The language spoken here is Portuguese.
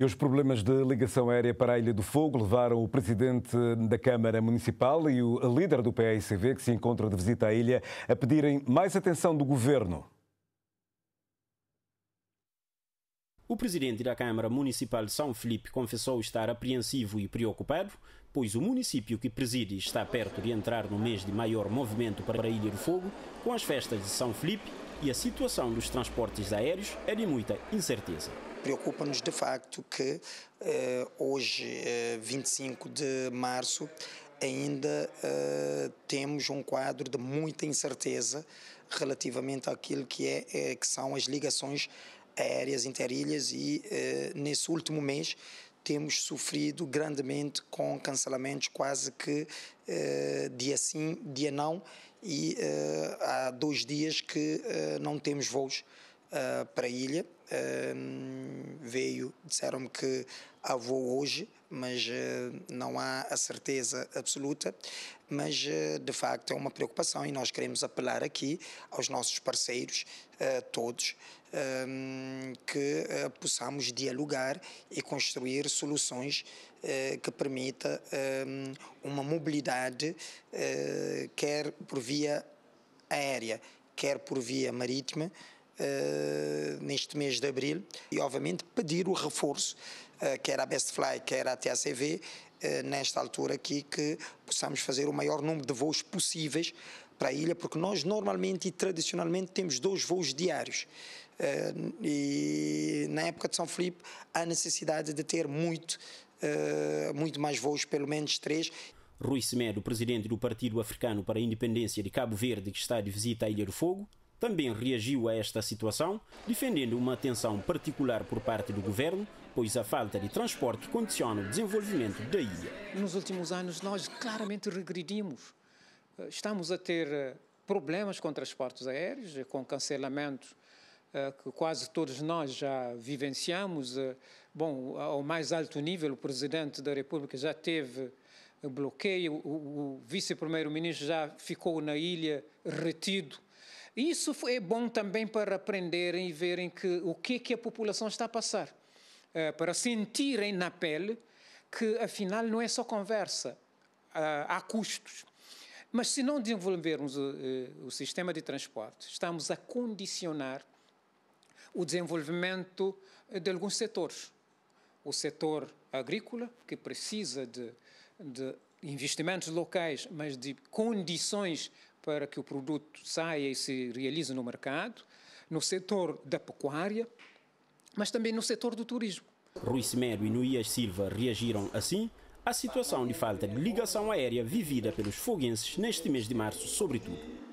E os problemas de ligação aérea para a Ilha do Fogo levaram o presidente da Câmara Municipal e o líder do PICV, que se encontra de visita à ilha, a pedirem mais atenção do governo. O presidente da Câmara Municipal de São Felipe confessou estar apreensivo e preocupado, pois o município que preside está perto de entrar no mês de maior movimento para a Ilha do Fogo, com as festas de São Felipe, e a situação dos transportes aéreos é de muita incerteza. Preocupa-nos de facto que eh, hoje, 25 eh, de março, ainda eh, temos um quadro de muita incerteza relativamente àquilo que, é, que são as ligações aéreas interilhas e nesse último mês temos sofrido grandemente com cancelamentos quase que eh, dia sim, dia não, e eh, há dois dias que eh, não temos voos uh, para a ilha. Uh, veio, disseram-me que há voo hoje, mas uh, não há a certeza absoluta. Mas ah, de facto é uma preocupação e nós queremos apelar aqui aos nossos parceiros, todos, que possamos dialogar e construir soluções que permita uma mobilidade, quer por via aérea, quer por via marítima. Eh, neste mês de abril e, obviamente, pedir o reforço, uh, quer a Best Fly, quer a TACV, uh, eh, nesta altura aqui, que possamos fazer o maior número de voos possíveis para a ilha, porque nós normalmente e tradicionalmente temos dois voos diários. e na época de São Filipe há necessidade de ter muito, muito mais voos, pelo menos três. Rui Semedo, presidente do Partido Africano para a Independência de Cabo Verde, que está de visita à Ilha do Fogo, também reagiu a esta situação, defendendo uma atenção particular por parte do governo, pois a falta de transporte condiciona o desenvolvimento da ilha. Nos últimos anos, nós claramente regredimos. Eh, estamos a ter eh, problemas com transportes aéreos, eh, com cancelamentos que quase todos nós já vivenciamos. Bom, ao mais alto nível, o Presidente da República já teve bloqueio, o, Vice-Primeiro-Ministro já ficou na ilha retido isso é bom também para aprenderem e verem que, o que, é que a população está a passar, eh, para sentirem na pele que, afinal, não é só conversa, ah, há custos. Mas se não desenvolvermos o, eh, o sistema de transporte, estamos a condicionar o desenvolvimento de alguns setores. O setor agrícola, que precisa de, de investimentos locais, mas de condições para que o produto saia e se realize no mercado, no setor da pecuária, mas também no setor do turismo. Rui Semedo e Nuias Silva reagiram assim à situação de falta de ligação aérea vivida pelos foguenses neste mês de março, sobretudo.